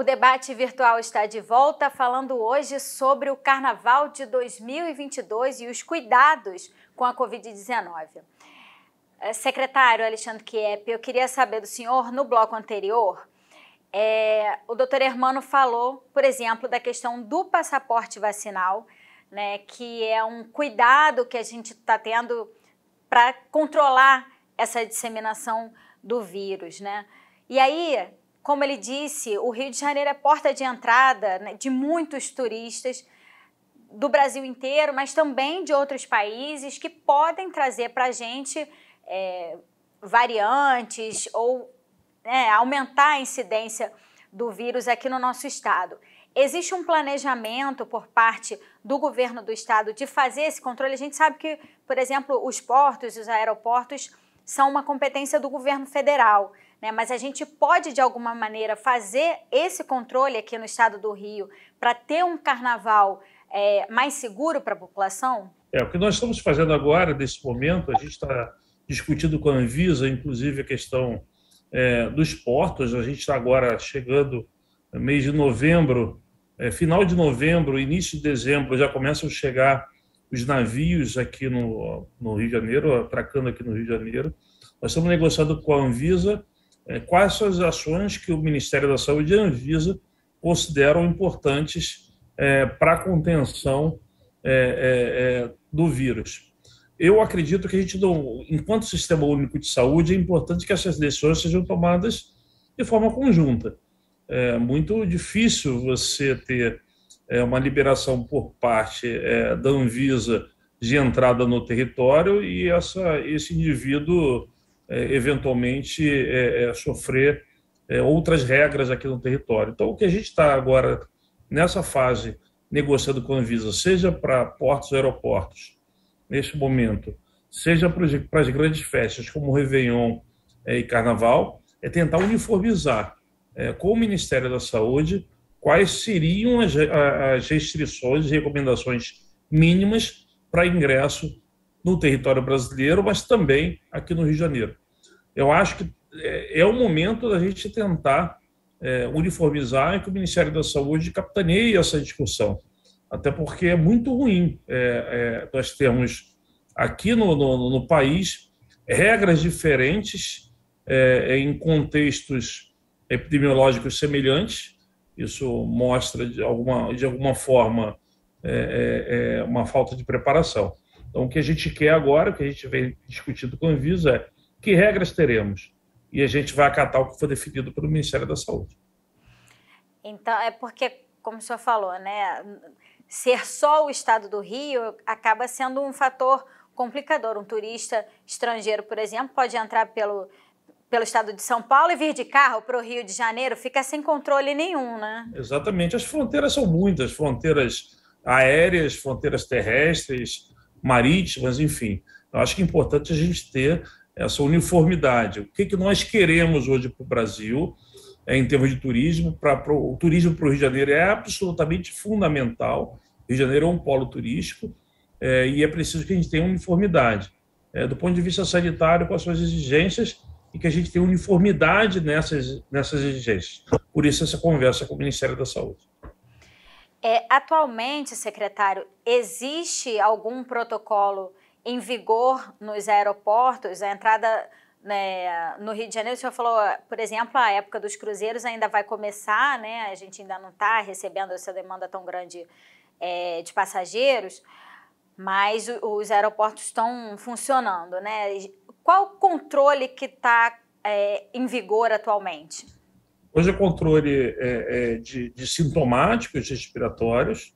O debate virtual está de volta, falando hoje sobre o Carnaval de 2022 e os cuidados com a Covid-19. Eh, secretário Alexandre Kiep, eu queria saber do senhor, no bloco anterior, é, o doutor Hermano falou, por exemplo, da questão do passaporte vacinal, né, que é um cuidado que a gente está tendo para controlar essa disseminação do vírus, né? E aí, como ele disse, o Rio de Janeiro é porta de entrada né, de muitos turistas do Brasil inteiro, mas também de outros países que podem trazer para a gente é, variantes ou né, aumentar a incidência do vírus aqui no nosso estado. Existe um planejamento por parte do governo do estado de fazer esse controle? A gente sabe que, por exemplo, os portos e os aeroportos são uma competência do governo federal. Né? Mas a gente pode, de alguma maneira, fazer esse controle aqui no estado do Rio para ter um carnaval é, mais seguro para a população? É, o que nós estamos fazendo agora, nesse momento, a gente está discutindo com a Anvisa, inclusive, a questão é, dos portos. A gente está agora chegando no mês de novembro, é, final de novembro, início de dezembro, já começam a chegar os navios aqui no, no Rio de Janeiro, atracando aqui no Rio de Janeiro. Nós estamos negociando com a Anvisa é, quais são as ações que o Ministério da Saúde e a Anvisa consideram importantes é, para a contenção é, é, é, do vírus. Eu acredito que a gente, não, enquanto sistema único de saúde, é importante que essas decisões sejam tomadas de forma conjunta. É muito difícil você ter é, uma liberação por parte da Anvisa de entrada no território e essa, esse indivíduo é, eventualmente é, é, sofrer é, outras regras aqui no território. Então, o que a gente está agora nessa fase negociando com a Anvisa, seja para portos e aeroportos, neste momento, seja para as grandes festas como Réveillon é, e Carnaval, é tentar uniformizar é, com o Ministério da Saúde quais seriam as, as restrições e recomendações mínimas para ingresso no território brasileiro, mas também aqui no Rio de Janeiro. Eu acho que é, é, o momento da gente tentar é, uniformizar e que o Ministério da Saúde capitaneie essa discussão. Até porque é muito ruim é, é nós termos aqui no, no, no país regras diferentes é, em contextos epidemiológicos semelhantes. Isso mostra, de alguma, de alguma forma, uma falta de preparação. Então, o que a gente quer agora, o que a gente vem discutindo com a Anvisa é que regras teremos? E a gente vai acatar o que foi definido pelo Ministério da Saúde. Então, é porque, como o senhor falou, né, ser só o estado do Rio acaba sendo um fator complicador. Um turista estrangeiro, por exemplo, pode entrar pelo, pelo estado de São Paulo e vir de carro para o Rio de Janeiro, fica sem controle nenhum, né? Exatamente. As fronteiras são muitas: fronteiras aéreas, fronteiras terrestres, marítimas, enfim. Eu acho que é importante a gente ter essa uniformidade. O que, que nós queremos hoje para o Brasil é, em termos de turismo? Pra, o turismo para o Rio de Janeiro é absolutamente fundamental. Rio de Janeiro é um polo turístico é, e é preciso que a gente tenha uniformidade. É, do ponto de vista sanitário, com as suas exigências e que a gente tenha uniformidade nessas, nessas exigências. Por isso, essa conversa com o Ministério da Saúde. É, atualmente, secretário, existe algum protocolo em vigor nos aeroportos? A entrada né, no Rio de Janeiro, o senhor falou, por exemplo, a época dos cruzeiros ainda vai começar, né? A gente ainda não está recebendo essa demanda tão grande é, de passageiros, mas os aeroportos estão funcionando, né? Qual o controle que está é, em vigor atualmente? Hoje é controle é, é, de, de, sintomáticos respiratórios.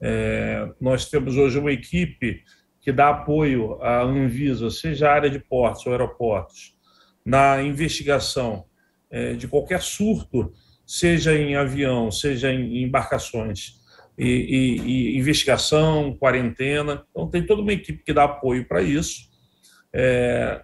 É, nós temos hoje uma equipe que dá apoio à Anvisa, seja a área de portos ou aeroportos, na investigação é, de qualquer surto, seja em avião, seja em embarcações, e, e, e investigação, quarentena. Então, tem toda uma equipe que dá apoio para isso. É,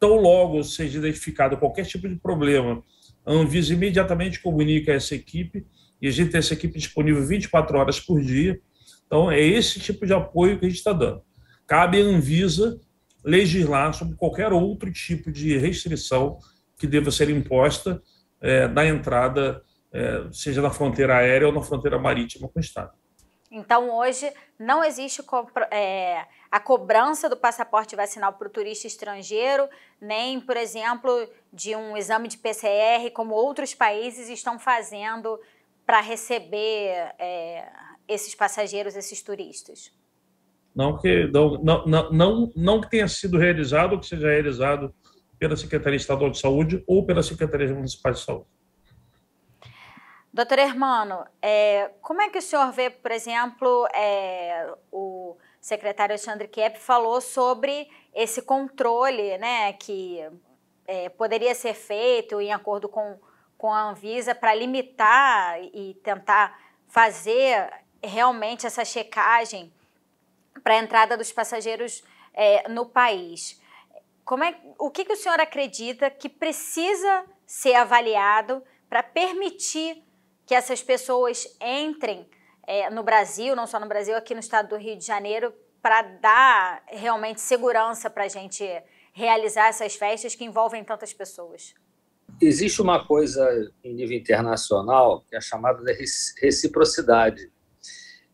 tão logo seja identificado qualquer tipo de problema a Anvisa imediatamente comunica essa equipe e a gente tem essa equipe disponível 24 horas por dia. Então, é esse tipo de apoio que a gente está dando. Cabe à Anvisa legislar sobre qualquer outro tipo de restrição que deva ser imposta é, eh, da entrada, é, seja na fronteira aérea ou na fronteira marítima com o Estado. Então, hoje, não existe é, a cobrança do passaporte vacinal para o turista estrangeiro, nem, por exemplo, de um exame de PCR, como outros países estão fazendo para receber é, esses passageiros, esses turistas. Não que não, não, não, não que tenha sido realizado ou que seja realizado pela Secretaria Estadual de Saúde ou pela Secretaria Municipal de Saúde. Doutor Hermano, é, como é que o senhor vê, por exemplo, é, o secretário Alexandre Kiepp falou sobre esse controle né, que é, poderia ser feito em acordo com, com a Anvisa para limitar e tentar fazer realmente essa checagem para a entrada dos passageiros é, no país. Como é, o que, que o senhor acredita que precisa ser avaliado para permitir que essas pessoas entrem é, no Brasil, não só no Brasil, aqui no estado do Rio de Janeiro, para dar realmente segurança para a gente realizar essas festas que envolvem tantas pessoas? Existe uma coisa em nível internacional que é chamada de reciprocidade.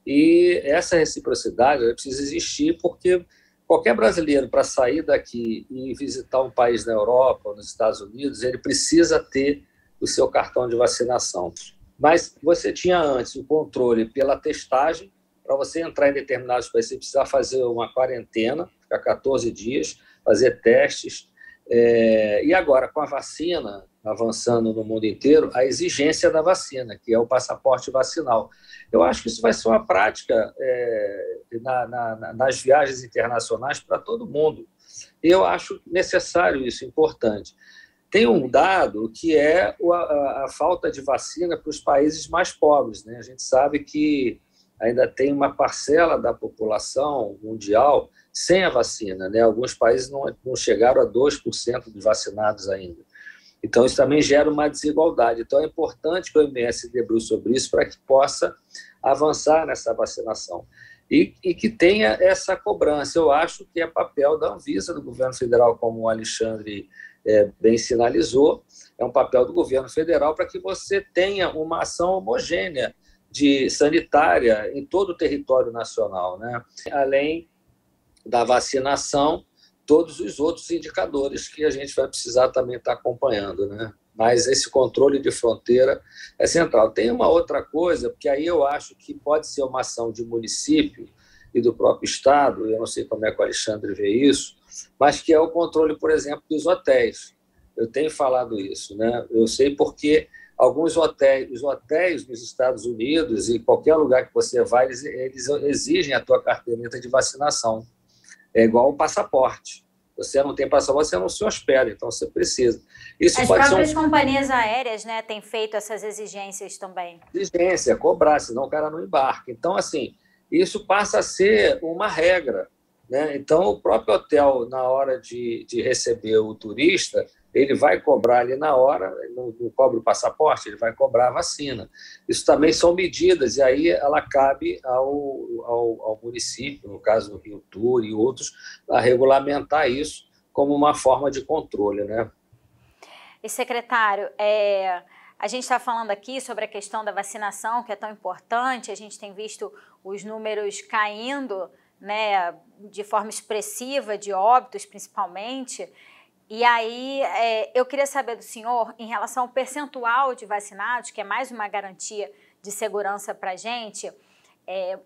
E essa reciprocidade precisa existir porque qualquer brasileiro, para sair daqui e visitar um país na Europa, nos Estados Unidos, ele precisa ter o seu cartão de vacinação. Mas você tinha antes o controle pela testagem, para você entrar em determinados países, você precisava fazer uma quarentena, ficar 14 dias, fazer testes. É, e agora, com a vacina avançando no mundo inteiro, a exigência da vacina, que é o passaporte vacinal. Eu acho que isso vai ser uma prática é, na, na, nas viagens internacionais para todo mundo. E eu acho necessário isso, importante. Tem um dado que é a, a falta de vacina para os países mais pobres. Né? A gente sabe que ainda tem uma parcela da população mundial sem a vacina. Né? Alguns países não, não chegaram a 2% de vacinados ainda. Então, isso também gera uma desigualdade. Então, é importante que o MS se debruce sobre isso para que possa avançar nessa vacinação. E, e, que tenha essa cobrança. Eu acho que é papel da Anvisa, do governo federal, como o Alexandre é, bem sinalizou, é um papel do governo federal para que você tenha uma ação homogênea de sanitária em todo o território nacional, né? Além da vacinação, todos os outros indicadores que a gente vai precisar também estar tá acompanhando, né? Mas esse controle de fronteira é central. Tem uma outra coisa, porque aí eu acho que pode ser uma ação de município e do próprio Estado, eu não sei como é que o Alexandre vê isso, mas que é o controle, por exemplo, dos hotéis. Eu tenho falado isso, né? Eu sei porque alguns hotéis, os hotéis nos Estados Unidos e qualquer lugar que você vai, eles, eles exigem a tua carteirinha de vacinação. É igual o passaporte. Você não tem passaporte, você não se hospeda, então você precisa. Isso As próprias um... companhias aéreas né, têm feito essas exigências também. Exigência, cobrar, senão o cara não embarca. Então, assim, isso passa a ser uma regra. Né? Então, o próprio hotel, na hora de, de receber o turista, ele vai cobrar ali na hora, não, não cobra o passaporte, ele vai cobrar a vacina. Isso também são medidas, e aí ela cabe ao, ao, ao município, no caso do Rio Tour e outros, a regulamentar isso como uma forma de controle. Né? E, secretário, é, a gente está falando aqui sobre a questão da vacinação, que é tão importante, a gente tem visto os números caindo né, de forma expressiva, de óbitos principalmente. E aí é, eu queria saber do senhor em relação ao percentual de vacinados, que é mais uma garantia de segurança para a gente. É,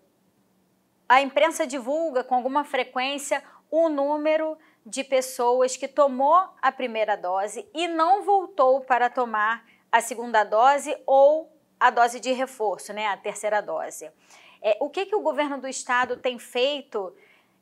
a imprensa divulga com alguma frequência o número de pessoas que tomou a primeira dose e não voltou para tomar a segunda dose ou a dose de reforço, né, a terceira dose. É, o que, que o governo do estado tem feito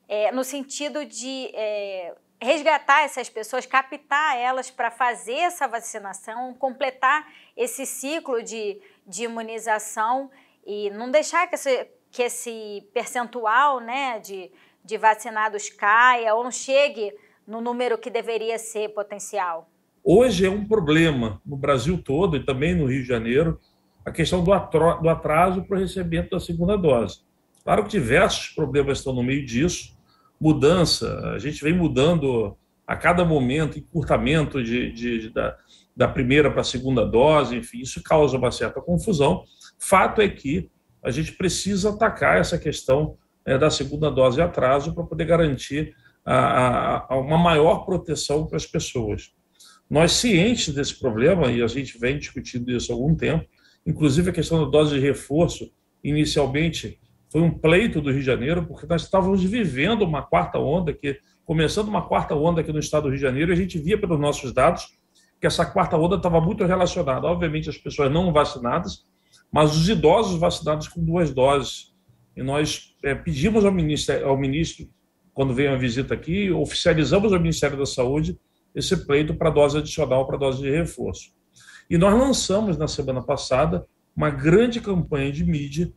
é, no sentido de é, resgatar essas pessoas, captar elas para fazer essa vacinação, completar esse ciclo de, de imunização e não deixar que esse, que esse percentual né, de, de vacinados caia ou não chegue no número que deveria ser potencial? Hoje é um problema no Brasil todo e também no Rio de Janeiro a questão do, atro, do atraso para o recebimento da segunda dose. Claro que diversos problemas estão no meio disso, mudança, a gente vem mudando a cada momento, encurtamento de, de, de da, da primeira para a segunda dose, enfim, isso causa uma certa confusão. Fato é que a gente precisa atacar essa questão é, da segunda dose e atraso para poder garantir a, a, a uma maior proteção para as pessoas. Nós, cientes desse problema, e a gente vem discutindo isso há algum tempo, Inclusive, a questão da dose de reforço, inicialmente, foi um pleito do Rio de Janeiro, porque nós estávamos vivendo uma quarta onda, que, começando uma quarta onda aqui no estado do Rio de Janeiro, e a gente via pelos nossos dados que essa quarta onda estava muito relacionada, obviamente, às pessoas não vacinadas, mas os idosos vacinados com duas doses. E nós é, pedimos ao ministro, ao ministro, quando veio a visita aqui, oficializamos ao Ministério da Saúde esse pleito para dose adicional, para dose de reforço. E nós lançamos na semana passada uma grande campanha de mídia,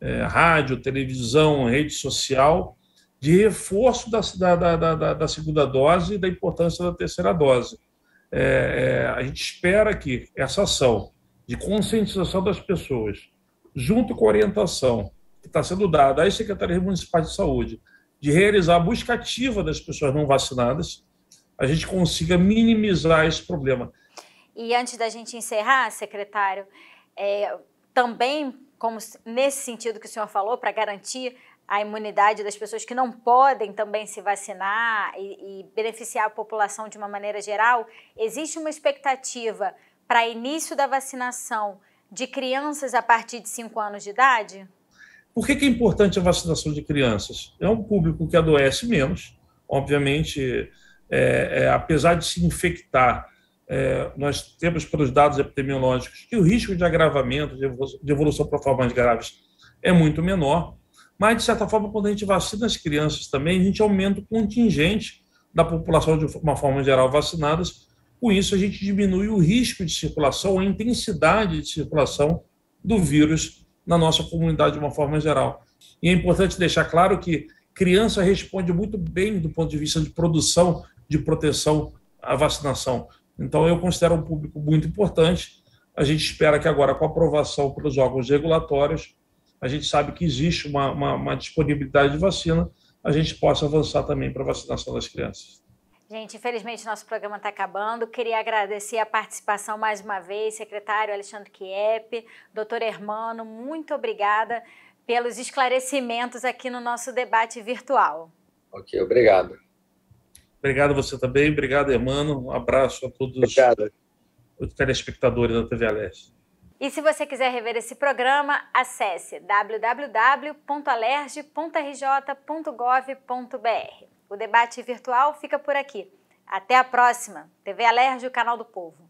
é, rádio, televisão, rede social, de reforço da, da, da, da, segunda dose e da importância da terceira dose. É, é, a gente espera que essa ação de conscientização das pessoas, junto com a orientação que está sendo dada às secretarias municipais de saúde, de realizar a busca ativa das pessoas não vacinadas, a gente consiga minimizar esse problema. E antes da gente encerrar, secretário, é, também, como nesse sentido que o senhor falou, para garantir a imunidade das pessoas que não podem também se vacinar e, e beneficiar a população de uma maneira geral, existe uma expectativa para início da vacinação de crianças a partir de 5 anos de idade? Por que, é importante a vacinação de crianças? É um público que adoece menos, obviamente, é, é, apesar de se infectar é, nós temos pelos dados epidemiológicos que o risco de agravamento, de evolução para formas graves é muito menor, mas, de certa forma, quando a gente vacina as crianças também, a gente aumenta o contingente da população de uma forma geral vacinadas, com isso a gente diminui o risco de circulação, a intensidade de circulação do vírus na nossa comunidade de uma forma geral. E é importante deixar claro que criança responde muito bem do ponto de vista de produção de proteção à vacinação. Então, eu considero um público muito importante. A gente espera que agora, com a aprovação pelos órgãos regulatórios, a gente sabe que existe uma, uma, uma disponibilidade de vacina, a gente possa avançar também para a vacinação das crianças. Gente, infelizmente nosso programa está acabando. Queria agradecer a participação mais uma vez, secretário Alexandre Kiep, doutor Hermano, muito obrigada pelos esclarecimentos aqui no nosso debate virtual. Ok, obrigado. Obrigado você também, obrigado, Hermano. Um abraço a todos obrigado. os telespectadores da TV Aleste. E se você quiser rever esse programa, acesse www.alerge.rj.gov.br. O debate virtual fica por aqui. Até a próxima. TV Alerge, o canal do povo.